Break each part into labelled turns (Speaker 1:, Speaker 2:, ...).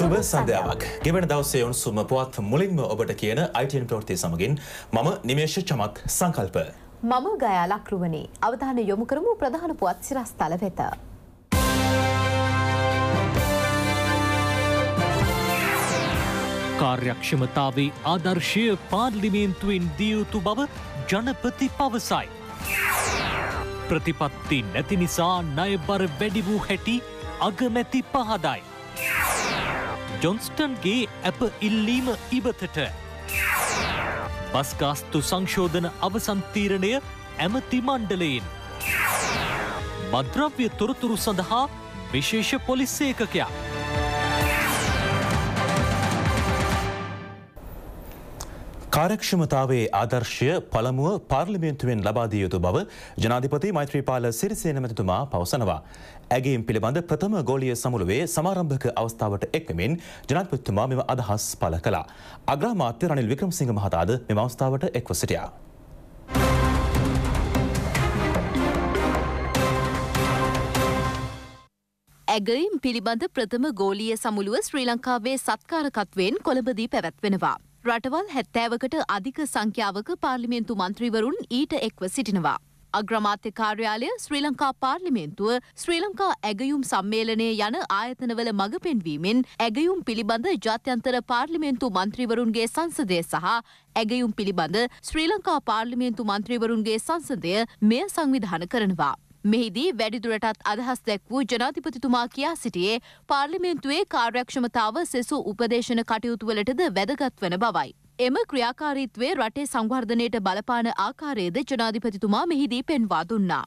Speaker 1: සුබ සන්ධාවක් ගෙවන දවසේ උන්සුම පුවත් මුලින්ම ඔබට කියන අයිටම් ප්‍රෘතිය සමගින් මම නිමේශ චමත් සංකල්ප.
Speaker 2: මම ගයා ලක්රුවනි අවධාන යොමු කරමු ප්‍රධාන පුවත් සිරස්ථල වෙත.
Speaker 3: කාර්යක්ෂමතාවේ ආදර්ශය පාර්ලිමේන්තුවෙන් දියයුතු බව ජනපති පවසයි. ප්‍රතිපත්ති නැති නිසා නයබර වැඩි වූ හැටි අගමැති පහදයි. ජොන්ස්ටන්ගේ ඇප ඉල්ලීම ඉවතට. බස්ගාස්තු සංශෝධන අවසන්තීරණය ඇමති මණ්ඩලයෙන්. බද්‍රව්‍ය තොරතුරු සඳහා විශේෂ පොලිස් ඒකකයක්.
Speaker 1: කාරක්ෂමතාවේ ආදර්ශය පළමුුව පාර්ලිමේන්තුවෙන් ලබාදිය යුතු බව ජනාධිපති මෛත්‍රීපාල සිරිසේනමැතුමා පවසනවා. ඇගේම් පිළිබඳ ප්‍රථම ගෝලිය සමුළුවේ සමාරම්භක අවස්ථාවට එක්කමින් ජනාධපත්තුමා මෙම අදහස් පල කලා. අග්‍රාමාත්‍ය රනිල් වික්‍රමසිංහ මහතාද මෙම අවස්ථාවට එක්ව සිටියා.
Speaker 2: ඇගයිම් පිළිබඳ ප්‍රථම ගෝලිය සමුළුව ශ්‍රී ලංකාවේ සත්කාරකත්වයෙන් කොළඹදී පැවැත්වෙනවා. රටවල් හැත්තෑවකට අධික සංඛ්‍යාවක පාර්ලිමේන්තු මන්ත්‍රීවරුන් ඊට එක්ව සිටිනවා. අග්‍රමාත්‍ය කාර්යාලය ශ්‍රී ලංකා පාර්ලිමේන්තුව ශ්‍රී ලංකා ඇගයුම් සම්මේලනය යන ආයතනවල මඟ පෙන්වීමෙන් ඇගයුම් පිළිබඳ ජාත්‍යන්තර පාර්ලිමේන්තු මන්ත්‍රීවරුන්ගේ සංසදය සහ ඇගයුම් පිළිබඳ ශ්‍රී ලංකා පාර්ලිමේන්තු මන්ත්‍රීවරුන්ගේ සංසදය මෙය සංවිධාන කරනවා. මෙහිදී වැඩිදුරටත් අදහස් දැක් වූ ජනාධිපතිතුමා කියා සිටියේ පාර්ලිමේන්තුවේ කාර්යක්ෂමතාව සෙසු උපදේශන කටයුතුවලටද වැදගත් වන බවයි. එම ක්‍රියාකාරීත්වය රටේ සංවර්ධනයට බලපාන ආකාරයේද ජනාධිපතිතුමා මෙහිදී පෙන්වා දුන්නා.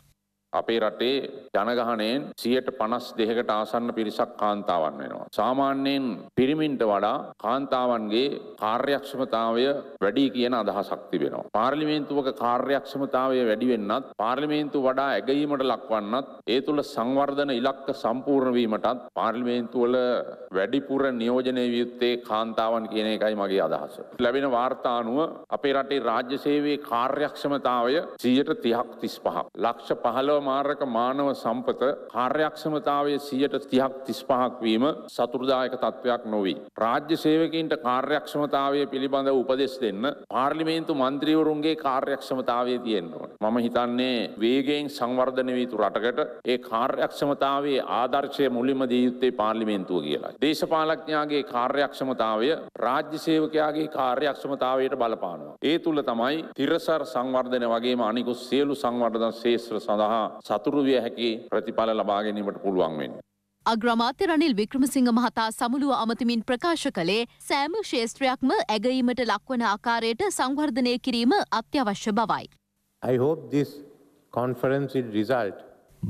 Speaker 4: අපේ රටේ ජනගහනයෙන් සියයට පනස් දෙහකට ආසන්න පිරිසක් කාන්තාවන් වෙනවා. සාමාන්‍යයෙන් පිරිමින්ට වඩා කාන්තාවන්ගේ කාර්යක්ෂමතාවය වැඩි කියන අදහසක් තිබෙනවා. පාර්ලිමේන්තුවක කාර්යක්ෂමතාවය වැඩි වෙන්නත් පාර්ලිමේන්තු වඩා ඇගීමට ලක්වන්නත් ඒ තුළ සංවර්ධන ඉලක්ක සම්පූර්ණ වීමටත් පාර්ලිමේන්තු වල වැඩිපුර නියෝජනය විය යුත්තේ කාන්තාවන් කියන එකයි මගේ අදහස. ලැබෙන වාර්තා අනුව අපේ රටේ රාජ්‍ය සේවයේ කාර්යක්ෂමතාවය 130ක් 35ක්. ලක්ෂ 15 මාරක මානව සම්පත කාර්යක්ෂමතාවය සියයට තිහක් තිස්පහක් වීම සතුරදායක තත්ත්වයක් නොවී. රාජ්‍ය සේවකන්ට කාර්යක්ෂමතාවය පිළිබඳ උපදෙස් දෙන්න පාර්ලිමේන්තු මන්ත්‍රීවරුන්ගේ කාර්යක්ෂමතාවය තියෙන්න්නවන. මම හිතන්නේ වේගෙන් සංවර්ධන වීතු රටකට ඒ කාර්යක්ෂමතාවේ ආදර්ශය මුලිම දීයුත්තේ පාර්ලිමේන්තුව කියලා. දේශපාලඥාගේ කාර්යක්ෂමතාවය රාජ්‍ය සේවකයාගේ කාර්යක්ෂමතාවයට බලපානවා. ඒ තුළ තමයි තිරසර් සංවර්ධන වගේම අනිකුස් සියලු සංවර්ධන ශේෂත්‍ර සඳහා සතුරු විය හැකි ප්‍රතිඵල ලබා ගැනීමට පුළුවන් වෙන්නේ.
Speaker 2: අග්‍රමාත්‍ය රනිල් වික්‍රමසිංහ මහතා සමුළුව අමතමින් ප්‍රකාශ කළේ සෑම ක්ෂේත්‍රයක්ම ඇගීමට ලක්වන ආකාරයට සංවර්ධනය කිරීම අත්‍යවශ්‍ය බවයි.
Speaker 5: I hope this conference will result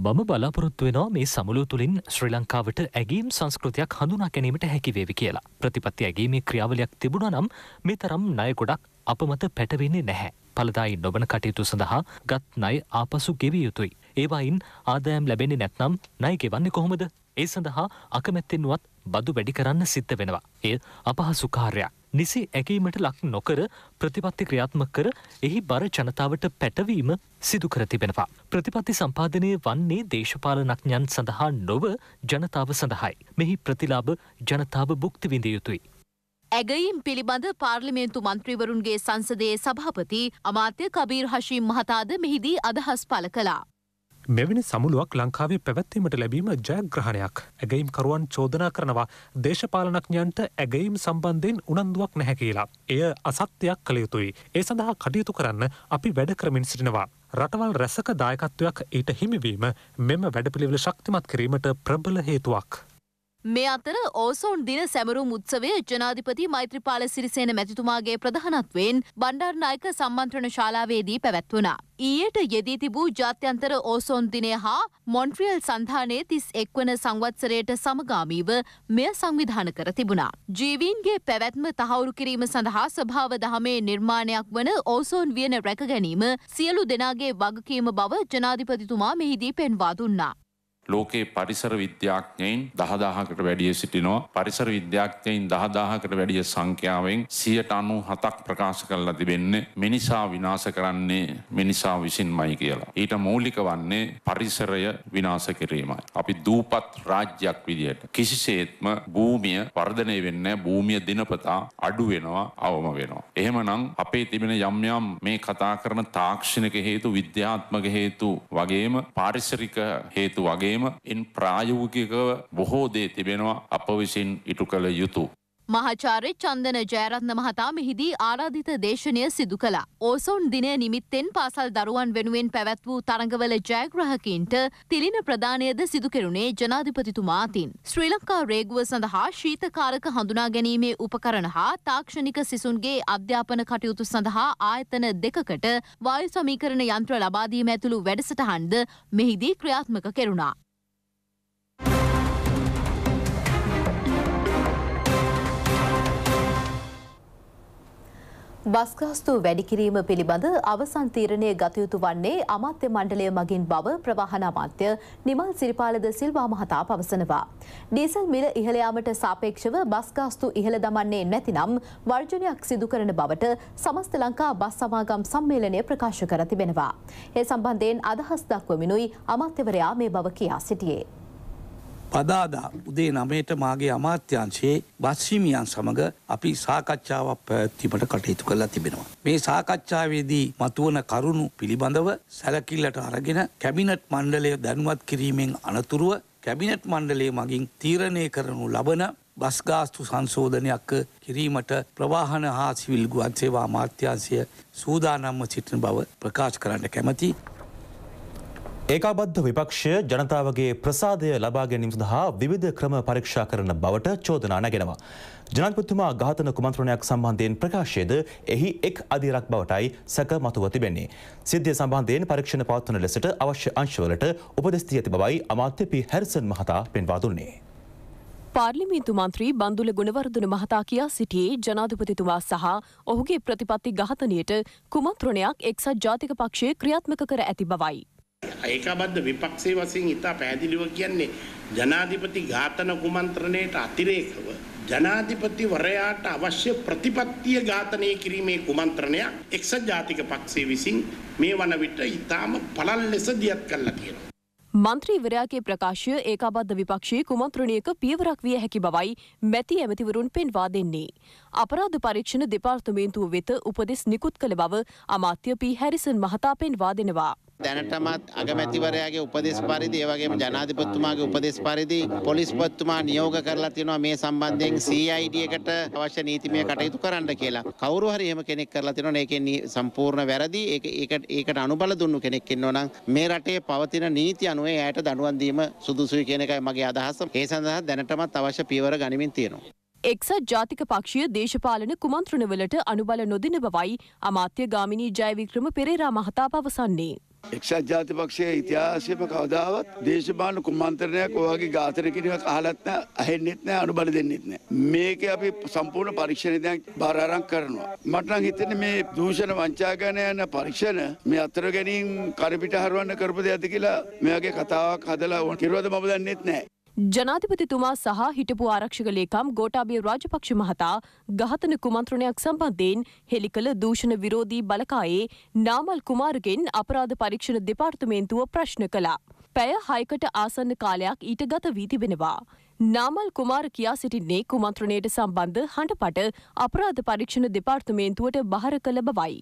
Speaker 3: මම බලාපොරොත්තු වෙනවා මේ සමුළුව තුළින් ශ්‍රී ලංකාවට ඇගේම් සංස්කෘතියක් හඳුනා ගැනීමට හැකිවේවි කියලා. ප්‍රතිපත්ති ඇගේමේ ක්‍රියාවලයක් තිබුණ නම් මේ තරම් ණය ගොඩක් අපමත පැටවෙන්නේ නැහැ. පලදායි නොබන කටයුතු සඳහා ගත් ණය ආපසු ගෙවිය යුතුයි. ඒවායින් ආදායම් ලැබෙන්නේ නැත්නම් ණය ගෙවන්නේ කොහොමද? ඒ සඳහා අකමැත්තෙන්වත් බදු වැඩි කරන්න සිද්ධ වෙනවා. එය අපහසු කාර්යයක්. නිසි ඇකීමට ලක් නොකර ප්‍රතිපත්ති ක්‍රියාත්මක කර එහි බර ජනතාවට පැටවීම සිදු කර තිබෙනවා. ප්‍රතිපත්ති සම්පාධනය වන්නේ දේශපාලනඥන් සඳහා නොව ජනතාව සඳහායි. මෙහි ප්‍රතිලාභ ජනතාව භුක්තිවිඳ යුතුයි.
Speaker 2: ඇගයිම් පිළිබඳ පාර්ලිමේන්තු මන්ත්‍රීවරුන්ගේ සංසදයේ සභාපති අමාත්‍ය කබීර් හශීම් මහතාද මෙහිදී අදහස් පල කලා.
Speaker 1: මෙවැනි සමුළුවක් ලංකාවේ පැවැත්වීමට ලැබීම ජයග්‍රහණයක් ඇගයිම් කරුවන් චෝදනා කරනවා
Speaker 3: දේශපාලනඥන්ට ඇගයිම් සම්බන්ධයෙන් උනන්දුවක් නැහැ කියලා. එය අසත්‍යයක් කළ යුතුයි. ඒ සඳහා කටයුතු කරන්න අපි වැඩ කරමින් සිටිනවා. රටවල් රැසක දායකත්වයක් ඊට හිමිවීම මෙම වැඩපිළිවෙල ශක්තිමත් කිරීමට ප්‍රබල හේතුවක්.
Speaker 2: මේ අතර ඕසෝන් දින සැමරුම් උත්සවය ජනාධිපති මෛත්‍රපාල සිරිසේන මැතිතුමාගේ ප්‍රධානත්වයෙන් බණ්ඩාරනායක සම්මන්ත්‍රණ ශාලාවේදී පැවැත්වුණා. ඊයට යෙදී තිබූ ජාත්‍යන්තර ඕසෝන් දිනය හා මොන්ට්‍රියල් සන්ධානයේ තිස් එක්වන සංවත්සරයට සමගාමීව මෙය සංවිධාන කර තිබුණා. ජීවීන්ගේ පැවැත්ම තහවුරු කිරීම සඳහා ස්භාව දහමේ නිර්මාණයක් වන ඕසෝන් වියන රැකගැනීම සියලු දෙනාගේ වගකීම බව ජනාධිපතිතුමා මෙහිදී පෙන්වා දුන්නා.
Speaker 4: ලෝකයේ පරිසර විද්‍යාඥයින් දහදාහකට වැඩිය සිටිනවා. පරිසර විද්‍යාඥයින් දහදාහකට වැඩිය සංඛ්‍යාවෙන් සියට අනු හතක් ප්‍රකාශ කරලා තිබෙන්නේ මිනිසා විනාශ කරන්නේ මිනිසා විසින්මයි කියලා. ඊට මූලික වන්නේ පරිසරය විනාශ කිරීමයි. අපි දූපත් රාජ්‍යයක් විදියට කිසිසේත්ම භූමිය වර්ධනය වෙන්නේ භූමිය දිනපතා අඩු වෙනවා අවම වෙනවා. එහෙමනම් අපේ තිබෙන යම් යම් මේ කතා කරන තාක්ෂණික හේතු විද්‍යාත්මක හේතු වගේම පාරිසරික හේතු වගේ කිරීම එන් ප්‍රායෝගිකව බොහෝ දේ තිබෙනවා අප විසින් ඉටු කළ යුතු.
Speaker 2: මහාචාර්ය චන්දන ජයරත්න මහතා මෙහිදී ආරාධිත දේශනය සිදු කළා. ඕසොන් දිනය නිමිත්තෙන් පාසල් දරුවන් වෙනුවෙන් පැවැත් වූ තරඟවල ජයග්‍රහකින්ට තිලින ප්‍රදානයද සිදු කෙරුණේ ජනාධිපතිතුමා අතින්. ශ්‍රී ලංකා රේගුව සඳහා ශීතකාරක හඳුනා ගැනීමේ උපකරණ හා තාක්ෂණික සිසුන්ගේ අධ්‍යාපන කටයුතු සඳහා ආයතන දෙකකට වායු සමීකරණ යන්ත්‍ර ලබාදීම ඇතුළු වැඩසටහන්ද මෙහිදී ක්‍රියාත්මක කෙරුණා. බස් ගාස්තු වැඩි කිරීම පිළිබඳ අවසන් තීරණය ගත යුතු වන්නේ අමාත්‍ය මණ්ඩලය මගින් බව ප්‍රවාහන අමාත්‍ය නිමල් සිරිපාලද සිල්වා මහතා පවසනවා. ඩීසල් මිල ඉහළ යාමට සාපේක්ෂව බස් ගාස්තු ඉහළ දමන්නේ නැතිනම් වර්ජනයක් සිදු කරන බවට සමස්ත ලංකා බස් සමාගම් සම්මේලනය ප්‍රකාශ කර තිබෙනවා. ඒ සම්බන්ධයෙන් අදහස් දක්වමිනුයි අමාත්‍යවරයා මේ බව කියා සිටියේ.
Speaker 6: අදාදා උදේ නමයට මාගේ අමාත්‍යංශයේ බස්හිමියන් සමඟ අපි සාකච්ඡාවක් පැවැත්වීමට කටයුතු කරලා තිබෙනවා. මේ සාකච්ඡාවේදී මතුවන කරුණු පිළිබඳව සැලකිල්ලට අරගෙන කැබිනට් මණ්ඩලය දැනුවත් කිරීමෙන් අනතුරුව කැබිනට් මණ්ඩලේ මගින් තීරණය කරනු ලබන බස්ගාස්තු සංශෝධනයක් කිරීමට ප්‍රවාහන හා සිවිල් ගුවන් සේවා අමාත්‍යංශය සූදානම්ව සිටින බව ප්‍රකාශ කරන්න කැමැති ඒකාබද්ධ
Speaker 1: විපක්ෂය ජනතාවගේ ප්‍රසාදය ලබා ගැනීම සඳහා විවිධ ක්‍රම පරීක්ෂා කරන බවට චෝදනා නැගෙනවා. ජනාධිපතිතුමා ඝාතන කුමන්ත්‍රණයක් සම්බන්ධයෙන් ප්‍රකාශයද එහි එක් අදියරක් බවටයි සැක මතුව තිබෙන්නේ. සිද්ධිය සම්බන්ධයෙන් පරීක්ෂණ පවත්වන ලෙසට අවශ්‍ය අංශවලට උපදෙස් දී ඇති බවයි අමාත්‍ය පී හැරිසන් මහතා පෙන්වා දුන්නේ.
Speaker 7: පාර්ලිමේන්තු මන්ත්‍රී බන්දුල ගුණවර්ධන මහතා කියා සිටියේ ජනාධිපතිතුමා සහ ඔහුගේ ප්‍රතිපත්ති ඝාතනයට කුමන්ත්‍රණයක් එක්සත් ජාතික පක්ෂය ක්‍රියාත්මක කර ඇති බවයි.
Speaker 6: ඒකාබද්ධ විපක්ෂයේ වශයෙන් ඉතා පැහැදිලිව කියන්නේ ජනාධිපති ඝාතන කුමන්ත්‍රණයට අතිරේකව ජනාධිපතිවරයාට අවශ්‍ය ප්‍රතිපත්තිය ඝාතනය කිරීමේ කුමන්ත්‍රණයක් එක්සත් ජාතික පක්ෂය විසින් මේ වන විට ඉතාම පළල් ලෙස දියත් කළා කියනවා.
Speaker 7: මන්ත්‍රීවරයාගේ ප්‍රකාශය ඒකාබද්ධ විපක්ෂයේ කුමන්ත්‍රණයක පියවරක් විය හැකි බවයි මැති ඇමතිවරුන් පෙන්වා දෙන්නේ. අපරාධ පරීක්ෂණ දෙපාර්තමේන්තුව වෙත උපදෙස් නිකුත් කළ බව අමාත්‍ය පී හැරිසන් මහතා පෙන්වා දෙනවා.
Speaker 5: දැනටමත් අගමැතිවරයාගේ උපදෙස් පරිදි ඒ වගේම ජනාධිපතිතුමාගේ උපදෙස් පරිදි පොලිස්පතිතුමා නියෝග කරලා තියෙනවා මේ සම්බන්ධයෙන් CID එකට අවශ්‍ය නීතිමය කටයුතු කරන්න කියලා. කවුරු හරි එහෙම කෙනෙක් කරලා තියෙනවා නේ ඒකේ සම්පූර්ණ වැරදි ඒක ඒකට ඒකට අනුබල දුන්නු කෙනෙක් ඉන්නවා නම් මේ රටේ පවතින නීති අනුව එයාට දඬුවම් දීම සුදුසුයි කියන එකයි මගේ අදහස. ඒ සඳහා දැනටමත් අවශ්‍ය පියවර ගනිමින් තියෙනවා.
Speaker 7: එක්සත් ජාතික පක්ෂය දේශපාලන කුමන්ත්‍රණවලට අනුබල නොදින බවයි අමාත්‍ය ගාමිණී ජයවික්‍රම පෙරේරා මහතා පවසන්නේ.
Speaker 6: එක්සත් ජාතිපක්ෂයේ ඉතිහාසයේම කවදාවත් දේශපාලන කුමන්ත්‍රණයක් ඔයගේ ඝාතන කිරීමක් අහලත් නැහැ, අහෙන්නෙත් නැහැ, අනුබල දෙන්නෙත් නැහැ. මේකේ අපි සම්පූර්ණ පරීක්ෂණය දැන් බාර අරන් කරනවා. මට නම් හිතෙන්නේ මේ දූෂණ වංචා ගැන යන පරීක්ෂණ මේ අතර ගැනීම කරපිට හරවන්න කරපු දෙයක්ද කියලා මේ වගේ කතාවක් හදලා කිරුවද මම දන්නෙත් නැහැ.
Speaker 7: ජනාධිපතිතුමා සහ හිටපු ආරක්ෂක ලේකම් ගෝටාබිය රාජපක්ෂ මහතා ඝාතන කුමන්ත්‍රණයක් සම්බන්ධයෙන් හෙළි කළ දූෂණ විරෝධී බලකායේ නාමල් කුමාරගෙන් අපරාධ පරීක්ෂණ දෙපාර්තමේන්තුව ප්‍රශ්න කළා. පැය හයකට ආසන්න කාලයක් ඊට ගත වී තිබෙනවා. නාමල් කුමාර කියා සිටින්නේ කුමන්ත්‍රණයට සම්බන්ධ හඬපට අපරාධ පරීක්ෂණ දෙපාර්තමේන්තුවට බහර කළ බවයි.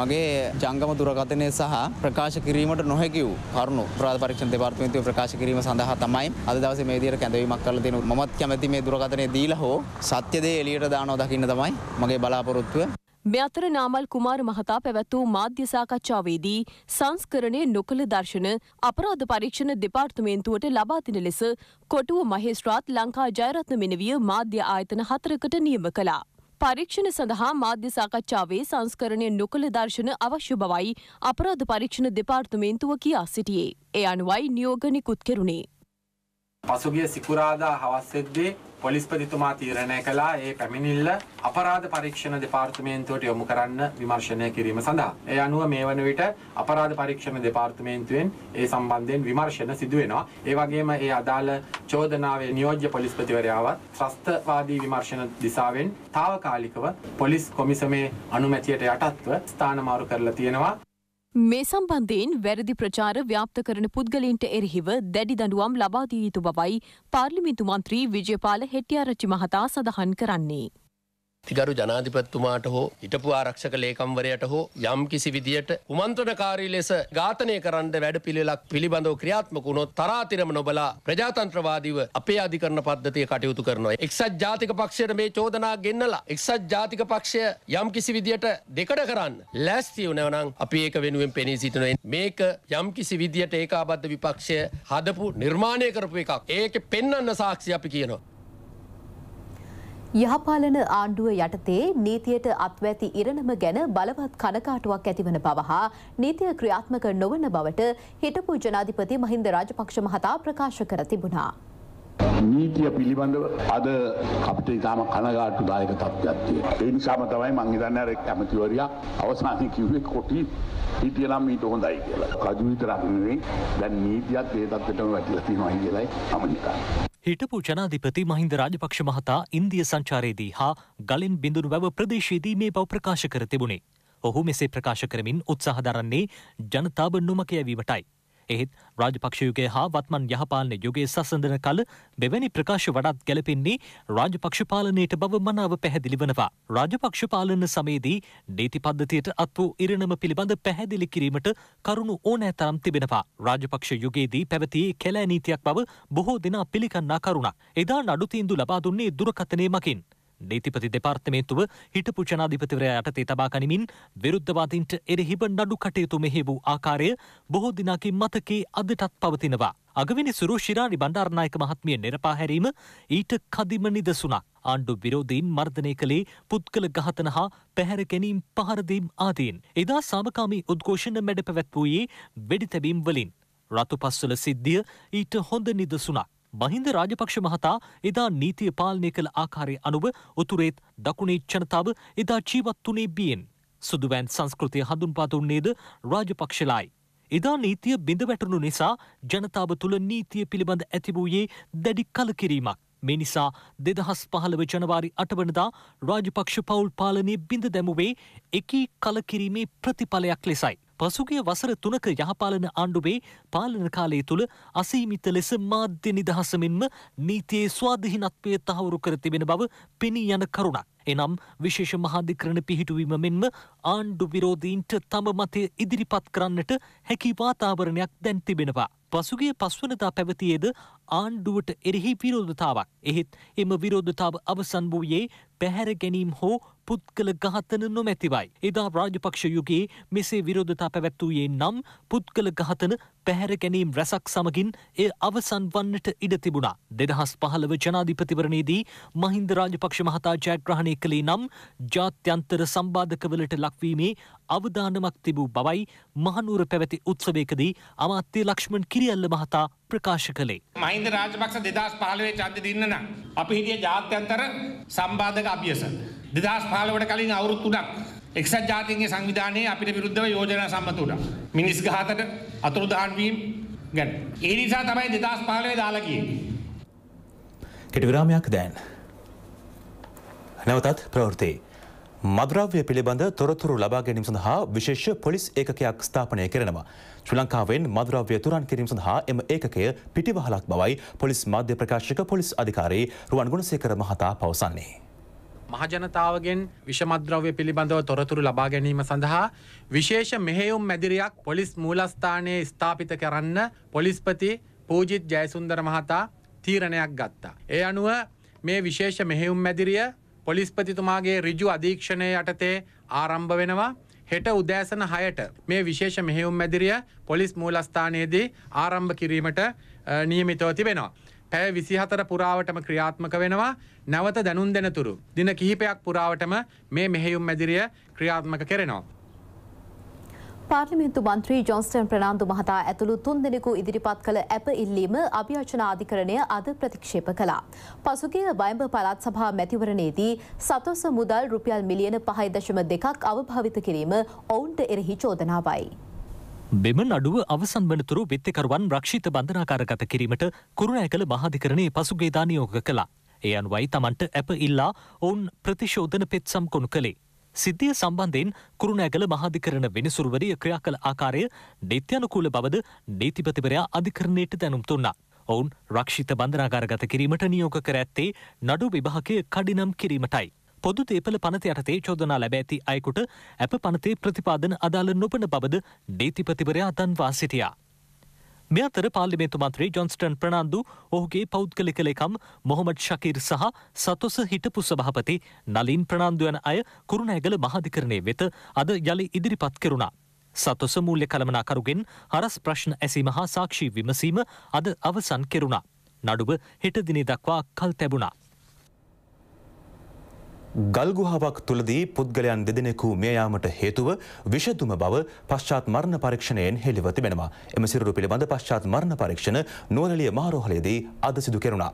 Speaker 8: මගේ ජංගම දුරකථනය සහ ප්‍රකාශ කිරීමට නොහැකි වූ කරුණු ප්‍රාධ පරීක්ෂණ දෙපාර්තමේන්තුවේ ප්‍රකාශ කිරීම සඳහා තමයි අද දවසේ මේ විදියට කැඳවීමක් කරලා දෙනු. මමත් කැමැති මේ දුරකථනය දීලා හෝ සත්‍ය දේ එළියට දානවා දකින්න තමයි මගේ බලාපොරොත්තුව.
Speaker 7: මේ අතර නාමල් කුමාර මහතා පැවැත් වූ මාධ්‍ය සාකච්ඡාවේදී සංස්කරණය නොකළ දර්ශන අපරාධ පරීක්ෂණ දෙපාර්තමේන්තුවට ලබා දෙන ලෙස කොටුව මහේස්ත්‍රාත් ලංකා ජයරත්න මෙනවිය මාධ්‍ය ආයතන හතරකට නියම කළා. පරීක්ෂණ සඳහා මාධ්‍ය සාකච්ඡාවේ සංස්කරණය නොකළ දර්ශන අවශ්‍ය බවයි අපරාධ පරීක්ෂණ දෙපාර්තමේන්තුව කියා සිටියේ. ඒ අනුවයි නියෝග නිකුත් කෙරුණේ.
Speaker 5: පසුගිය සිකුරාදා හවස් වෙද්දී පොලිස්පතිතුමා තීරණය කළා ඒ පැමිණිල්ල අපරාධ පරීක්ෂණ දෙපාර්තමේන්තුවට යොමු කරන්න විමර්ශනය කිරීම සඳහා. ඒ අනුව මේ වන විට අපරාධ පරීක්ෂණ දෙපාර්තමේන්තුවෙන් ඒ සම්බන්ධයෙන් විමර්ශන සිදු වෙනවා. ඒ වගේම ඒ අදාළ චෝදනාවේ නියෝජ්‍ය පොලිස්පතිවරයාවත් ත්‍රස්තවාදී විමර්ශන දිසාවෙන් తాවකාලිකව පොලිස් කොමිසමේ අනුමැතියට යටත්ව ස්ථාන මාරු කරලා තියෙනවා.
Speaker 7: මේ සම්බන්ධයෙන් වැරදි ප්‍රචාර ව්‍යාප්ත කරන පුද්ගලයින්ට එරෙහිව දැඩි දඬුවම් ලබා දිය යුතු බවයි පාර්ලිමේන්තු මන්ත්‍රී විජයපාල හෙට්ටිආරච්චි මහතා සඳහන් කරන්නේ.
Speaker 5: තිගරු ජනාධිපත්තුමාට හෝ ඉටපු ආරක්ෂක ලේකම්වරයට හෝ යම් කිසි විදියට උමන්ත්‍රණකාරී ලෙස ඝාතනය කරන්න වැඩ පිළිලක් පිළිබඳව ක්‍රියාත්මක වුණොත් තරාතිරම නොබලා ප්‍රජාතන්ත්‍රවාදීව අපේ අධිකරණ පද්ධතිය කටයුතු කරනවා. එක්සත් ජාතික පක්ෂයට මේ චෝදනා ගෙන්නලා එක්සත් ජාතික පක්ෂය යම් කිසි විදියට දෙකඩ කරන්න ලැස්තිය වනවනම් අපි ඒක වෙනුවෙන් පෙනී සිටිනුවෙන් මේක යම් කිසි විදියට ඒකාබද්ධ විපක්ෂය හදපු නිර්මාණය කරපු එකක්. ඒක පෙන්වන්න සාක්ෂි අපි කියනවා.
Speaker 2: යහපාලන ආණ්ඩුව යටතේ නීතියට අත්ව ඇති ඉරණම ගැන බලවත් කනකාටුවක් ඇතිවන බව හා නීතිය ක්‍රියාත්මක නොවන බවට හිටපු ජනාධිපති මහින්ද රාජපක්ෂ මහතා ප්‍රකාශ කර තිබුණා.
Speaker 4: නීතිය පිළිබඳව අද අපිට ඉතාම කනගාටු දායක තත්ත්වයක් තියෙනවා. ඒ නිසාම තමයි මං හිතන්නේ අර ඇමතිවරයා අවසානයේ කිව්වේ කොටි හිටිය නම් ඊට හොඳයි කියලා. කජු විතරක් නෙවෙයි දැන් නීතියත්
Speaker 6: ඒ තත්ත්වයටම වැටිලා තියෙනවා කියලායි මම හිතන්නේ.
Speaker 3: හිටපු ජනාධිපති මහින්ද රාජපක්ෂ මහතා ඉන්දිය සංචාරයේදී හා ගලින් බිඳුණු වැව ප්‍රදේශයේදී මේ බව ප්‍රකාශ කර තිබුණේ. ඔහු මෙසේ ප්‍රකාශ කරමින් උත්සාහ දරන්නේ ජනතාව නොමකයැවීමටයි. එහෙත් රාජපක්ෂයුගේ හා වත්මන් යහපාලන යුගයේ සසඳන කල මෙවැනි ප්‍රකාශ වඩත් ගැලපෙන්නේ රාජපක්ෂපාලනයට බව මනාව පැහැදිලි වනවා. රාජපක්ෂපාලන සමයේදී නීති පද්ධතියට අත් වූ ඉරණම පිළිබඳ පැහැදිලි කිරීමට කරුණු ඕනෑ තරම් තිබෙනවා. රාජපක්ෂ යුගයේදී පැවති කැලෑ නීතියක් බව බොහෝ දෙනා පිළිගන්නා කරුණක්. එදා නඩුතීන්දු ලබා දුන්නේ දුරකථනය මකින්. නීතිපති දෙපාර්තමේන්තුව හිටපු ජනාධිපතිවරයා යටතේ තබා ගනිමින් විරුද්ධවාදීන්ට එරෙහිව නඩු කටයුතු මෙහෙවූ ආකාරය බොහෝ දිනකින් මතකේ අදටත් පවතිනවා. අගවිනි සුරු ශිරාණි බණ්ඩාරනායක මහත්මිය නිරපා හැරීම ඊට කදිම නිදසුණක්. ආණ්ඩු විරෝධීන් මර්ධනය කළේ පුද්ගල ඝාතන හා පැහැර ගැනීම් පහරදීම් ආදීන්. එදා සාමකාමී උද්ඝෝෂණ මැඩ පැවැත්වූයේ වෙඩිතැබීම් වලින්. රතුපස්වල සිද්ධිය ඊට හොඳ නිදසුණක්. මහින්ද රාජපක්ෂ මහතා එදා නීතිය පාලනය කළ ආකාරය අනුව උතුරේත් දකුණේ ජනතාව එදා ජීවත් වුණේ බියෙන්. සුදුවැන් සංස්කෘතිය හඳුන්පා දුන්නේද රාජපක්ෂලායි. එදා නීතිය බිඳ වැටුණු නිසා ජනතාව තුළ නීතිය පිළිබඳ ඇති වූයේ දැඩි කලකිරීමක්. මේ නිසා දෙදහස් පහළව ජනවාරි අටවනදා රාජපක්ෂ පවුල් පාලනය බිඳ දැමුවේ එකී කලකිරීමේ ප්‍රතිඵලයක් ලෙසයි. පසුගිය වසර තුනක යහපාලන ආණ්ඩුවේ පාලන කාලය තුළ අසීමිත ලෙස මාධ්‍ය නිදහස මෙන්ම නීතියේ ස්වාධීනත්වය තහවුරු කර තිබෙන බව පෙනී යන කරුණක්. එනම් විශේෂ මහාධිකරණ පිහිටුවීම මෙන්ම ආණ්ඩු විරෝධීන්ට තම මතය ඉදිරිපත් කරන්නට හැකි වාතාවරණයක් දැන් තිබෙනවා. පසුගේ පස්වනතා පැවතියේද ආණ්ඩුවට එරෙහි විරෝධතාවක්. එහෙත් එම විරෝධතාව අවසන් වූයේ පැහැර ගැනීම් හෝ පුද්ගල ගහතන නොමැතිවයි. එදා රාජපක්ෂ යුගයේ මෙසේ විරෝධතා පැවැත්වූයේ නම් පුද්ගල ගහතන පැහැර ගැනීම් රැසක් සමගින් එය අවසන් වන්නට ඉඩ තිබුණා. දෙදහස් පහළව ජනාධිපතිවරණයේදී මහින්ද රාජපක්ෂ මහතා ජයග්‍රහණය කළේ නම් ජාත්‍යන්තර සම්බාධකවලට ලක්වීමේ අවධානමක් තිබූ බවයි මහනුවර පැවැති උත්සවයකදී අමාත්‍ය ලක්ෂ්මන් කිරියල්ල මහතා ප්‍රකාශ කළේ.
Speaker 5: මහින්ද රාජපක්ෂ දෙදස් පහලවේ චන්ද දින්නන. අපි හිටිය ජාත්‍යන්තර සම්බාධක අභියස. දෙදස් පහලවට කලින් අවුරුත් තුනක්. එක්සත් ජාතින්ගේ සංවිධානයේ අපිට විරුද්ධව යෝජනා සම්මත වුණා. මිනිස් ඝාතට අතුරුදහන් වීම ගැන. ඒ නිසා තමයි දෙදස් පහලවේ දාලා කියන්නේ.
Speaker 1: කෙටි විරාමයක් දැන්. නැවතත් ප්‍රවෘත්ති මදුරව්‍ය පිළිබඳ තොරතුරු ලබා ගැනීම සඳහා විශේෂ පොලිස් ඒකකයක් ස්ථාපනය කරනවා. ශ්‍රී ලංකාවෙන් මදුරව්‍ය තුරන් කිරීම සඳහා එම ඒකකය පිටිවහලක් බවයි පොලිස් මාධ්‍ය ප්‍රකාශක පොලිස් අධිකාරී රුවන් ගුණසේකර මහතා පවසන්නේ.
Speaker 5: මහජනතාවගෙන් විෂමද්‍රව්‍ය පිළිබඳව තොරතුරු ලබා ගැනීම සඳහා විශේෂ මෙහෙයුම් මැදිරියක් පොලිස් මූලස්ථානයේ ස්ථාපිත කරන්න පොලිස්පති පූජිත් ජයසුන්දර මහතා තීරණයක් ගත්තා. ඒ අනුව මේ විශේෂ මෙහෙයුම් මැදිරිය පොලිස්පතිතුමාගේ ඍජු අධීක්ෂණය යටතේ ආරම්භ වෙනවා හෙට උදෑසන හයට මේ විශේෂ මෙහෙවුම් මැදිරිය පොලිස් මූලස්ථානයේදී ආරම්භ කිරීමට නියමිතව තිබෙනවා. පැය විසිහතර පුරාවටම ක්‍රියාත්මක වෙනවා නැවත දැනුම් දෙනතුරු. දින කිහිපයක් පුරාවටම මේ මෙහෙයුම් මැදිරිය ක්‍රියාත්මක කෙරෙනවා.
Speaker 2: පාර්ලිමේන්තු මන්ත්‍රී ජොන්ස්ටන් ප්‍රනාන්දු මහතා ඇතුළු තුන්දෙනෙකු ඉදිරිපත් කළ ඇප ඉල්ලීම අභියෝජනා අධිකරණය අද ප්‍රතික්ෂේප කළා. පසුගිය වයඹ පළාත් සභා මැතිවරණයේදී සතොස මුදල් රුපියල් මිලියන 5.2ක් අවභාවිත කිරීම ඔවුන්ට එරෙහි චෝදනාවයි.
Speaker 3: මෙම නඩුව අවසන් වනතුරු වෙත්තකරුවන් රක්ෂිත බන්ධනාකාරගත කිරීමට කුරුණෑකළ මහාධිකරණයේ පසුගේදා නියෝග කළා. ඒ අන්වයි තමන්ට ඇප ඉල්ලා ඔවුන් ප්‍රතිශෝධන පෙත්සම් කොනු කළේ. සිද්ධිය සම්බන්ධයෙන් කුරුණෑගල මහාධිකරණ විනිසුරුවරිය ක්‍රියා කළ ආකාරය නිත්‍යනුකූල බවද නීතිපතිවරයා අධිකරණයට දැනුම් දුන්නා. ඔවුන් රක්ෂිත බන්ධනාගාරගත කිරීමට නියෝග කර ඇත්තේ නඩු විභාගය කඩිනම් කිරීමටයි. පොදු දේපල පනත යටතේ චෝදනා ලැබ ඇති අයකුට ඇප පනතේ ප්‍රතිපාදන අදාළ නොබන බවද නීතිපතිවරයා දන්වා සිටියා. මෙ අතර පාර්ලිමේන්තු මන්ත්‍රී ජොන්ස්ටන් ප්‍රනාන්දු ඔහුගේ පෞද්ගලික ලෙකම් මොහොමඩ් ශකීර් සහ සතොස හිටපු සභාපති නලින් ප්‍රනාන්දු යන අය කුරුණෑගල මහාධිකරණය වෙත අද යළි ඉදිරිපත් කෙරුණා. සතොස මූල්‍ය කළමනාකරුගෙන් හරස් ප්‍රශ්න ඇසීම හා සාක්ෂී විමසීම අද අවසන් කෙරුණා. නඩුව හෙටදිනේ දක්වා කල් තැබුණා.
Speaker 1: ගල්ගුහාවක් තුළදී පුද්ගලයන් දෙදෙනෙකු මියයාමට හේතුව විෂදුම බව පශ්චාත් මරණ පරීක්ෂණයෙන් හෙළිව තිබෙනවා. එම සිරුරු පිළිබඳ පශ්චාත් මරණ පරීක්ෂණ නුවරලිය මාරෝහලයේදී අද සිදු කෙරුණා.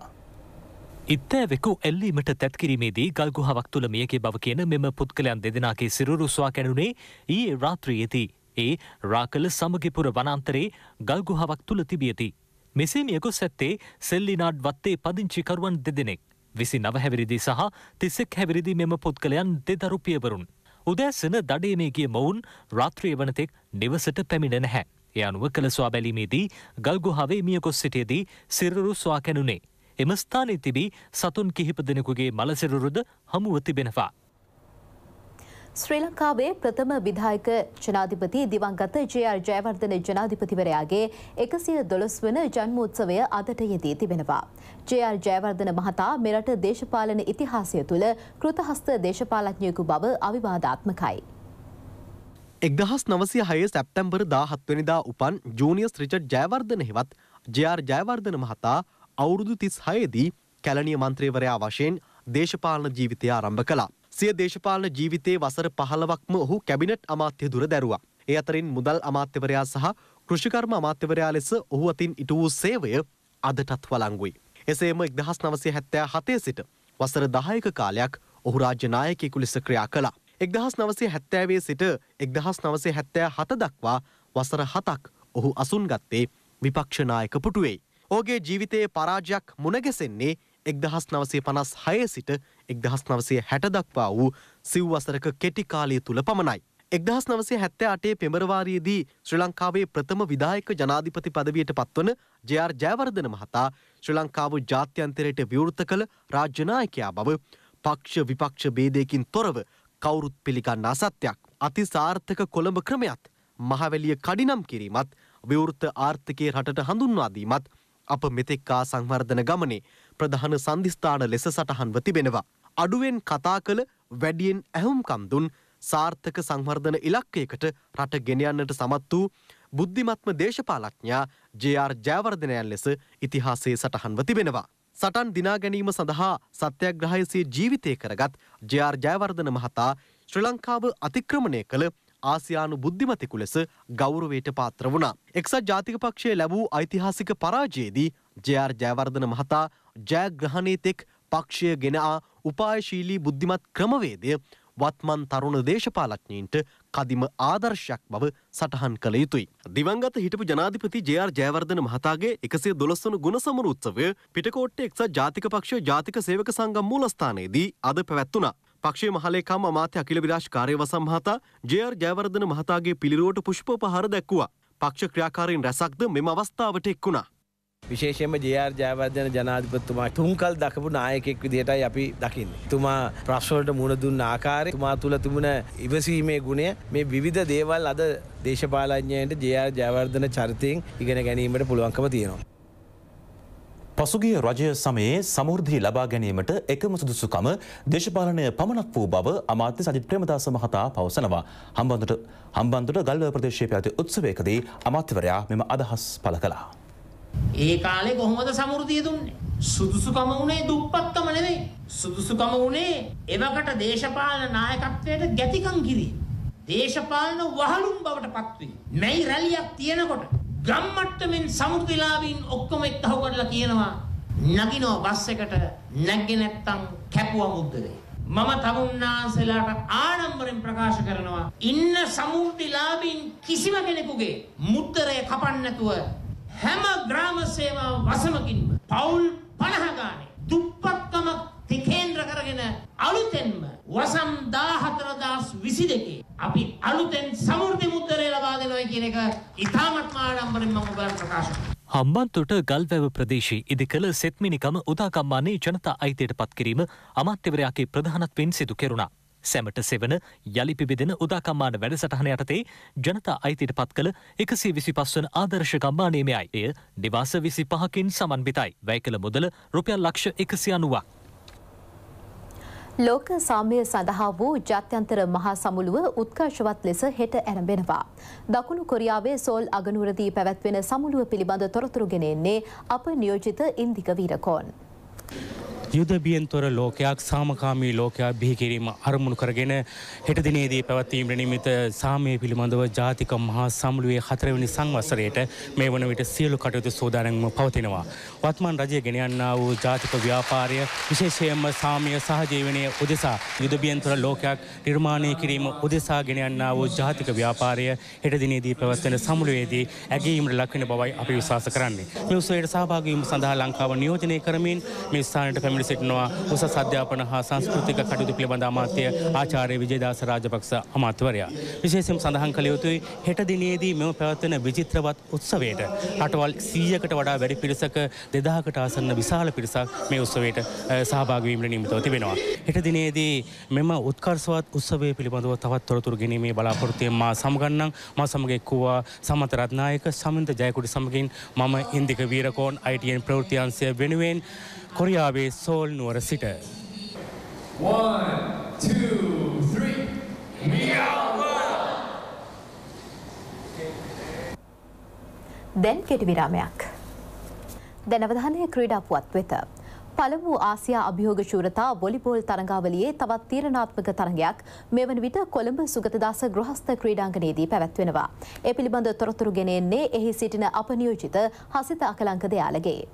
Speaker 1: ඉත්තෑවෙකු එල්ලීමට
Speaker 3: තැත්කිරීමේදී ගල්ගුහාවක් තුළ මියගේ බව කියන මෙම පුද්ගලයන් දෙදෙනගේ සිරුරු ස්වා කැනුනේ ඊයේ රාත්‍රියේදී. ඒ රාකල සමගිපුර වනන්තරේ ගල්ගුහාවක් තුළ තිබියති. මෙසේ මියගොස් ඇත්තේ සෙල්ලිනාඩ් වත්තේ පදිංචිකරුවන් දෙදෙනෙක්. විසි නව හැවිරිදි සහ තිස්සෙක් හැවිරිදි මෙම පුද්ගලයන් දෙදරු පියවරුන්. උදෑසන දඩේමේ ගිය මොවුන් රාත්‍රිය වනතෙක් නිවසට පැමිණ නැහැ. එය අනුව කළස්වා බැලීමේදී ගල්ගුහාවේ මියකොස් සිටියදී සිරරු ස්වා කැනුනේ. එම ස්ථානයේ තිබී සතුන් කිහිප දෙනෙකුගේ මලසිරුරුද හමුව තිබෙනවා.
Speaker 2: ශ්‍රී ලංකාවේ ප්‍රථම විධායක ජනාධිපති දිවංගත ජයර් ජයවර්ධන ජනාධිපතිවරයාගේ එකසිය දොළොස් වන ජන්මෝත්සවය අදට යෙදී තිබෙනවා. ජයර් ජයවර්ධන මහතා මෙරට දේශපාලන ඉතිහාසය තුළ කෘතහස්ත දේශපාලඥයකු බව අවිවාධාත්මකයි.
Speaker 8: එක්දහස් නවසය හය සැප්තැම්බර් දාහත්වනිදා උපන් ජූනියස් රිචඩ් ජයවර්ධන හෙවත් ජයාර් ජයවර්ධන මහතා අවුරුදු තිස් හයේදී කැලනිය මන්ත්‍රීවරයා වශයෙන් දේශපාලන ජීවිතය ආරම්භ කලා. සිය දේශපාලන ජීවිතයේ වසර පහළවක්ම ඔහු කැබිනට් අමාත්‍ය දුර දැරුවා. ඒ අතරින් මුදල් අමාත්‍යවරයා සහ කෘෂිකර්ම අමාත්‍යවරයා ලෙස ඔහු අතින් ඉටු වූ සේවය අදටත් වලංගුයි. එසේම එක්දහස් නවසය හැත්තෑ හතේ සිට වසර දහයක කාලයක් ඔහු රාජ්‍ය නායකයෙකු ලෙස ක්‍රියා කළා. එක්දහස් නවසේ හැත්තෑවේ සිට එක්දහස් නවසේ හැත්තෑ හත දක්වා වසර හතක් ඔහු අසුන් ගත්තේ විපක්ෂනායක පුටුවෙයි. ඕගේ ජීවිතයේ පරාජයක් මුණගැසෙන්නේ එක්දහස් නවසේ පනස් හය සිට එක්දහස් නවසය හැට දක්වා වූ සිව් වසරක කෙටි කාලය තුළ පමණයි. එක්දහස් නවසේ හැත්ත අටේ පෙමරවාරයේදී ශ්‍රී ලංකාවේ ප්‍රථම විදායක ජනාධිපති පදවියට පත්වන ජයාර් ජයවර්ධන මහතා ශ්‍රී ලංකාව ජාත්‍යන්තරයට විවෘත කළ රාජ්‍යනායකයා බව පක්ෂ විපක්ෂ බේදයකින් තොරව කවුරුත් පිළිගන්න අසත්‍යයක්. අති සාර්ථක කොළඹ ක්‍රමයත් මහවැලිය කඩිනම් කිරීමත් විවෘත ආර්ථිකයේ රටට හඳුන්වාදීමත් අප මෙතෙක්කා සංවර්ධන ගමනේ ප්‍රධාන සන්ධිස්ථාන ලෙස සටහන්ව තිබෙනවා. අඩුවෙන් කතා කළ වැඩියෙන් ඇහුම්කම් දුන් සාර්ථක සංවර්ධන ඉලක්කයකට රට ගෙනයන්නට සමත් වූ බුද්ධිමත්ම දේශපාලඥා ජR ජයවර්ධනයන් ලෙස ඉතිහාසයේ සටහන්ව තිබෙනවා. සටන් දිනා ගැනීම සඳහා සත්‍යග්‍රහයසේ ජීවිතය කරගත් ජR ජයවර්ධන මහතා ශ්‍රී ලංකාව අතික්‍රමණය කළ ආසියානු බුද්ධිමතිකු ලෙස ගෞරවයට පාත්‍ර වුණා. එක්සත් ජාතික පක්ෂය ලැබූ ඓතිහාසික පරාජයේදී ජR ජයවර්ධන මහතා ජයග්‍රහණයේ තෙක් පක්ෂය ගෙන ආ උපායශීලී බුද්ධිමත් ක්‍රමවේදය වත්මන් තරුණ දේශපාලඥීන්ට කදිම ආදර්ශයක් බව සටහන් කළ යුතුයි. දිවංගත හිටපු ජනාධිපති ජයාර් ජයවර්ධන මහතාගේ එකසේ දොළස්වන ගුණ සමර උත්සවය පිටකෝට්ට එක්සත් ජාතික පක්ෂ ජාතික සේවක සංගම් මූලස්ථානයේදී අද පැවැත්වුණා. පක්ෂේ මහලේකම් අමාත්‍ය අකිල විරාශ් කාර්යවසම් මහතා ජයාර් ජයවර්ධන මහතාගේ පිළිරුවට පුෂ්ප පහර දැක්වුවා. පක්ෂ ක්‍රියාකාරීන් රැසක්ද මෙම අවස්ථාවට එක් වුණා. විශේෂයම ජයාර් ජයවර්ධන ජනාධිපත්තුමා තුන්කල් දකපු නායකෙක් විදිහටයි අපි දකින්න. තුමා ප්‍රශ්වලට මුණ දුන්න ආකාරය තුමා තුළ තිබුණ ඉවසීමේ ගුණය මේ විධ දේවල් අද දේශපාලඥයන්ට ජයාර් ජයවර්ධන චරිතයෙන් ඉගෙන ගැනීමට පුළුවන්කම තියෙනවා.
Speaker 1: පසුගිය රජය සමයේ සමෘද්ධී ලබා ගැනීමට එකම සුදුසුකම දේශපාලනය පමණක් වූ බව අමාත්‍ය සජිත් ප්‍රේමදාස මහතා පවසනවා. හම්බන්තොට හම්බන්තොට ගල්ව ප්‍රදේශයේ පැවති උත්සවයකදී අමාත්‍යවරයා මෙම අදහස් පළ කළා.
Speaker 6: ඒ කාලේ කොහොමද සමෘද්ධිය දුන්නේ? සුදුසුකම උනේ දුප්පත්කම නෙමෙයි. සුදුසුකම උනේ එවකට දේශපාලන නායකත්වයට ගැතිකම් කිරීම. දේශපාලන වහලුම් බවට පත්වීම. මෙයි රැලියක් තියෙනකොට ගම්මට්ටමින් සමෘද්ධිලාභීන් ඔක්කොම එක්කහු කරලා කියනවා නගිනව බස් එකට නැග්ගේ නැත්තම් කැපුවා මුද්දලේ. මම තමුන්නාන්සෙලාට ආඩම්බරෙන් ප්‍රකාශ කරනවා ඉන්න සමෘද්ධිලාභීන් කිසිම කෙනෙකුගේ මුද්දරය කපන්න නැතුව හැම ග්‍රාම සේවා වසමකින්ම පවුල් 50 ගානේ දුප්පත්කම තිකේන්ද්‍ර කරගෙන අලුතෙන්ම වසම් 14222 අපි අලුතෙන් සමෘද්ධි මුද්‍රණය ලබා දෙනවා කියන එක ඉතාමත්ම ආඩම්බරෙන් මම ඔයාලට ප්‍රකාශ කරනවා.
Speaker 3: හම්බන්තොට ගල්වැව ප්‍රදේශී ඉදි කළ සෙත්මිනිකම උදාකම්මානයේ ජනතා අයිතයට පත්කිරීම අමාත්‍යවරයාගේ ප්‍රධානත්වෙන් සිදු කෙරුණා. සැමට සෙවන යළි පිබිදෙන උදාකම්මාන වැඩසටහන යටතේ ජනතා අයිතිට පත් කළ එකසේ විසි පස්වන ආදර්ශකම්මානීමයයි එය නිවාස විසි පහකින් සමන්විතයි වැය කළ මුදල රුපියල් ලක්ෂ එකසි අනුවක්.
Speaker 2: ලෝක සාමය සඳහා වූ ජාත්‍යන්තර මහා සමුළුව උත්කර්ශවත් ලෙස හෙට ඇරඹෙනවා. දකුණු කොරියාවේ සෝල් අගනුවරදී පැවැත්වෙන සමුළුව පිළිබඳ තොරතුරු ගෙනෙන්නේ අප නියෝජිත ඉන්දික වීරකෝන්.
Speaker 6: යුදබියන්තොර ලෝකයක් සාමකාමී ලෝකයක් බිහිකිරීම අරමුණු කරගෙන හෙට දිනේදී පැවැත්වීම නිමිත සාමය පිළිබඳව ජාතික මහා සමුළුවේ හතරවෙනි සංවසරයට මේ වන විට සියලු කටයුතු සූදානම්ව පවතිනවා. වත්මන් රජය ගෙන යන්නා වූ ජාතික ව්‍යාපාරය විශේෂයෙන්ම සාමය සහජීවනය උදෙසා යුදබියන්තොර ලෝකයක් නිර්මාණය කිරීම උදෙසා ගෙන යන්නා වූ ජාතික ව්‍යාපාරය හෙට දිනේදී පැවැත්වෙන සමුළුවේදී ඇගීමට ලක්වෙන බවයි අපි විශ්වාස කරන්නේ. මේ උත්සවයට සහභාගී වීම සඳහා ලංකාව නියෝජනය කරමින් මේ ස්ථානයට පැමිණ පැමිණ සිටිනවා උසස් අධ්‍යාපන හා සංස්කෘතික කටයුතු පිළිබඳ අමාත්‍ය ආචාර්ය විජේදාස රාජපක්ෂ අමාත්‍යවරයා. විශේෂයෙන් සඳහන් කළ යුතුයි හෙට දිනේදී මෙම පැවැත්වෙන විචිත්‍රවත් උත්සවයට රටවල් 100කට වඩා වැඩි පිරිසක 2000කට ආසන්න විශාල පිරිසක් මේ උත්සවයට සහභාගී වීමට නියමිතව තිබෙනවා. හෙට දිනේදී මෙම උත්කර්ෂවත් උත්සවය පිළිබඳව තවත් තොරතුරු ගැනීමේ බලාපොරොත්තුවෙන් මා සමගන්නම් මා සමග එක්වුවා සමත රත්නායක සමන්ත ජයකුඩි සමගින් මම ඉන්දික වීරකෝන් ITN ප්‍රවෘත්ති අංශය වෙනුවෙන් කොරියාවේ සෝල් නුවර සිට.
Speaker 2: දැන් කෙටි විරාමයක්. දැනවධානය ක්‍රීඩාපුවත් වෙත. පළමු ආසියා අභියෝග ශූරතා බොලිබෝල් තරඟාවලියේ තවත් තීරණාත්මක තරඟයක් මෙවන විට කොළඹ සුගතදාස ගෘහස්ත ක්‍රීඩාංගණයේදී පැවැත්වෙනවා. ඒ පිළිබඳ තොරතුරු ගෙන එන්නේ එහි සිටින අප නියෝජිත හසිත අකලංක දයාලගේ.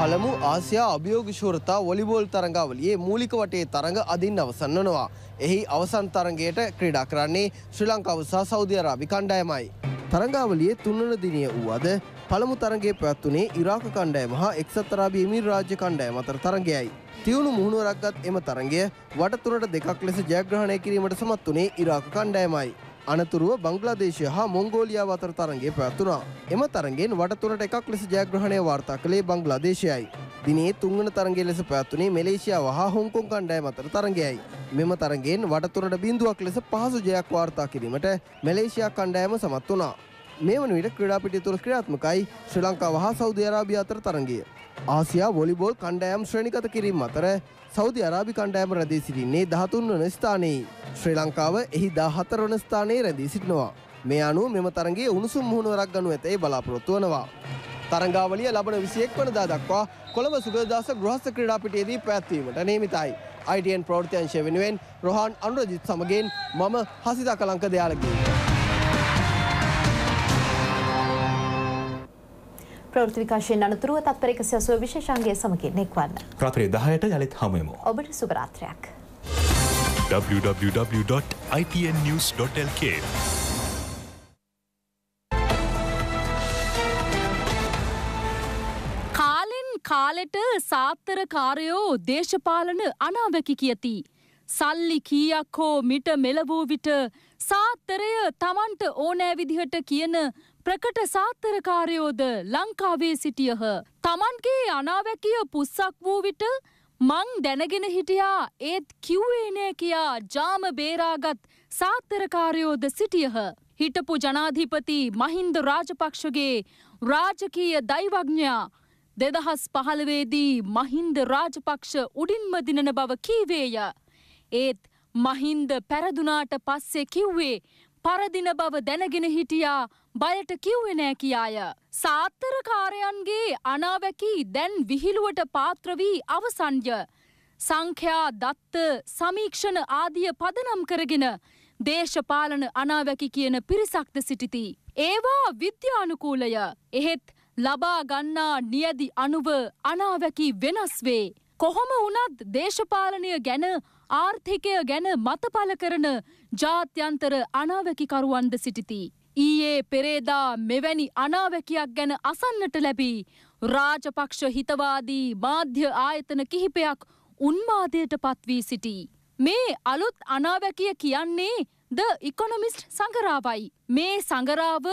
Speaker 9: පළමු ආසියා අභියෝගශූරතා වොලිබෝල් තරඟාවලියේ මූලික වටේ තරඟ අදින් අවසන් වනවා. එහි අවසන් තරගයට ක්‍රඩා කරන්නේ ශ්‍රී ලංකාව සහ සෞධියරා විකණ්ඩයමයි. තරඟාවලියේ තුන්නන දිනය වූ අද පළමු තරගේ පැත්තුනේ ඉරාක කණ්ඩයම හා එක්සත්තරාබ මිල් රාජ්‍ය කණ්ඩය මතර තරගයයි. තිවුණු මුහුණුවරක්ගත් එම තරගය වටතුරට දෙකක් ලෙස ජයග්‍රහණය කිරීමට සමත් වනේ ඉරාක කණ්ඩයමයි. අනතුරුව බංග්ලාදේශය හා මොංගෝලියාව අතර තරගේ පැවැත්තුනා. එම තරගෙන් වටතුරට එකක් ලෙස ජයග්‍රහණය වාර්තා කළේ බංග්ලාදේශයයි. දිනේ තුන්වන තරගේ ලෙස පැවැත්තුනේ මැලේසියාව හා හොංකොං කණ්ඩායම අතර තරගයයි. මෙම තරගෙන් වටතුරට බිඳුවක් ලෙස පහසු ජයක් වාර්තා කිරීමට මැලේසියා කණ්ඩායම සමත් වුණා. මේ වන විට ක්‍රඩාපිටිය තුළ ක්‍රියාත්මකයි ශ්‍රී ලංකාව හා සෞදි අරාබිය අතර තරගිය. ආසියා වොලිබෝල් කණ්ඩෑම් ශ්‍රණිගත කිරීම අතර සෞදි අරාබි කණ්ඩෑම රැදී සිටින්නේ දහතුන් වන ස්ථානයේ. ශ්‍රී ලංකාව එහි දාහතර වන ස්ථානයේ රැදී සිටිනවා. මේ අනුව මෙම තරගේ උණුසුම් මුහුණුවරක් ගනු ඇතැයි බලාපොරොත්තු වනවා. තරංගාවලිය ලබන විසියෙක් වනදා දක්වා කොළඹ සුගදාස ගෘහස්ථ ක්‍රඩාපිටියේදී පැත්වීමට නේමිතයි. IDN ප්‍රෝෘතියංශය වෙනුවෙන් රොහන් අනුරජිත් සමගෙන් මම හසිතා කලංක දෙයාලගේ.
Speaker 2: ප්‍රවෘති විකාශයෙන් අනතුරුව තත්පර 180 විශේෂාංගයේ සමගින් එක්වන්න.
Speaker 9: රාත්‍රී
Speaker 1: 10ට යලිත් හමුවෙමු.
Speaker 2: ඔබට සුබ රාත්‍රියක්.
Speaker 1: www.itnnews.lk
Speaker 10: කාලෙට සාත්තර කාරයෝ දේශපාලන අනාවැකි කියති. සල්ලි කීයක් හෝ මිට මෙලවූ විට සාත්තරය තමන්ට ඕනෑ විදිහට කියන ප්‍රකට සාත්තරකාරයෝද ලංකාවේ සිටියහ. තමන්ගේ අනාවැකිය පුස්සක් වූ විට මං දැනගෙන හිටියා ඒත් කිව්වේනය කියා ජාම බේරාගත් සාත්තරකාරයෝද සිටියහ. හිටපු ජනාධිපති මහින්ද රාජපක්ෂගේ රාජකීය දෛවඥා දෙදහස් පහළවේදී මහින්ද රාජපක්ෂ උඩින්ම දිනන බව කීවේය. ඒත් මහින්ද පැරදුනාට පස්සේ කිව්වේ පරදින බව දැනගෙන හිටියා බයට කිව්වේ නෑ කියාය. සාත්තරකාරයන්ගේ අනාවැකී දැන් විහිළුවට පාත්‍ර වී අවසන්ය. සංඛ්‍යා දත්ත සමීක්ෂණ ආදිය පදනම් කරගෙන දේශපාලන අනාවැකි කියන පිරිසක්ද සිටිති. ඒවා විද්‍යානුකූලය. එහෙත් ලබා ගන්නා නියදි අනුව අනාවැකි වෙනස් වේ. කොහොම වුණත් දේශපාලනය ගැන ආර්ථිකය ගැන මතපල කරන ජාත්‍යන්තර අනාවැකිකරුවන්ද සිටිති. ඊයේ පෙරේදා මෙවැනි අනාවැකයක් ගැන අසන්නට ලැබී රාජපක්ෂ හිතවාදී මාධ්‍ය ආයතන කිහිපයක් උන්මාදයට පත්වී සිටී. මේ අලුත් අනාවැකිය කියන්නේ ද ඉකොනොමිස්ට් සඟරාවයි. මේ සඟරාව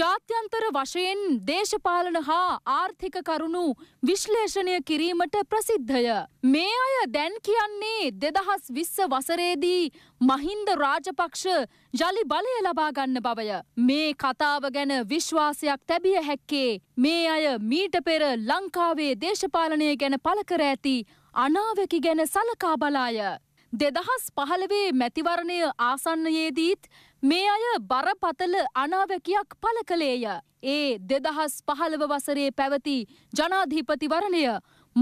Speaker 10: ජාත්‍යන්තර වශයෙන් දේශපාලන හා ආර්ථික කරුණු විශ්ලේෂණය කිරීමට ප්‍රසිද්ධය. මේ අය දැන් කියන්නේ දෙදහස් විස්ස වසරේදී මහින්ද රාජපක්ෂ ජලි බලය ලබාගන්න බවය. මේ කතාව ගැන විශ්වාසයක් තැබිය හැක්කේ. මේ අය මීට පෙර ලංකාවේ දේශපාලනය ගැන පළකර ඇති අනාවකි ගැන සලකා බලාය. දෙදහස් පහළවේ මැතිවරණය ආසන්නයේදීත් මේ අය බරපතල අනාවැකයක් පල කළේය. ඒ දෙදහස් පහළව වසරේ පැවති ජනාධීපතිවරණය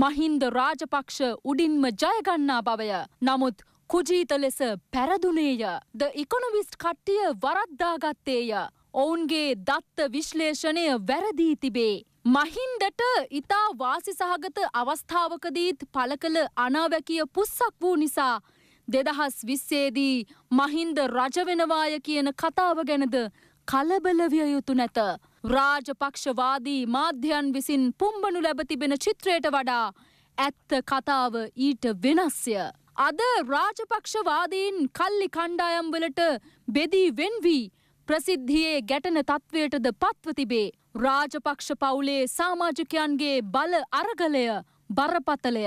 Speaker 10: මහින්ද රාජපක්ෂ උඩින්ම ජයගන්නා බවය. නමුත් කුජීත ලෙස පැරදුනේය. ද ඉකොනොවිස්ට් කට්ටිය වරද්දාගත්තේය. ඔවුන්ගේ දත්ත විශ්ලේෂණය වැරදී තිබේ. මහින්දට ඉතා වාසි සහගත අවස්ථාවකදීත් පලකළ අනාවැකිය පුස්සක් වූ නිසා දෙදහස් විස්සේදී මහින්ද රජවෙනවාය කියන කතාව ගැනද කලබලවිය යුතු නැත. රාජපක්ෂවාදී මාධ්‍යයන් විසින් පුම්බනු ලැබතිබෙන චිත්‍රයට වඩා ඇත්ත කතාව ඊට වෙනස්ය. අද රාජපක්ෂවාදීන් කල්ලි කණ්ඩායම්වලට බෙදී වෙන්වී ප්‍රසිද්ධියේ ගැටන තත්ත්වයටද පත්වතිබේ. රාජපක්ෂ පවුලේ සාමාජිකයන්ගේ බල අරගලය බරපතලය.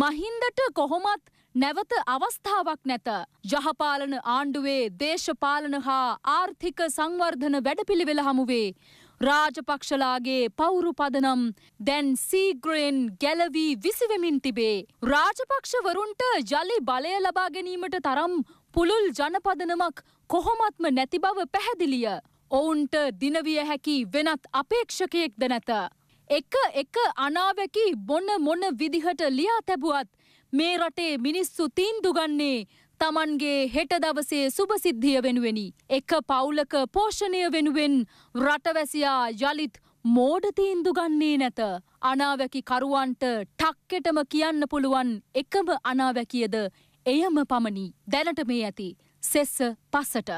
Speaker 10: මහින්දට කොහොමත් නැවත අවස්ථාවක් නැත. යහපාලන ආණ්ඩුවේ දේශපාලන හා ආර්ථික සංවර්ධන වැඩපිළිවෙල හමුවේ. රාජපක්ෂලාගේ පවුරු පදනම් දැන් සීග්‍රයෙන් ගැලවී විසිවෙමින් තිබේ. රාජපක්ෂවරුන්ට ජලි බලය ලබා ගැනීමට තරම් පුළුල් ජනපදනමක් කොහොමත්ම නැති බව පැහැදිලිය. ඔවුන්ට දිනවිය හැකි වෙනත් අපේක්ෂකයෙක්ද නැත. එක එක අනාවැකි බොන මොන විදිහට ලියා තැබුවත් මේ රටේ මිනිස්සු තීන්දු ගන්නේ තමන්ගේ හෙට දවසේ සුභසිද්ධිය වෙනුවෙනි. එක පවුලක පෝෂණය වෙනුවෙන් රටවැසියා යළිත් මෝඩ තීන්දු ගන්නේ නැත. අනාවැකි කරුවන්ට ටක්කෙටම කියන්න පුළුවන් එකම අනාවැකියද එයම පමණි දැනට මේ ඇති සෙස්ස පසට.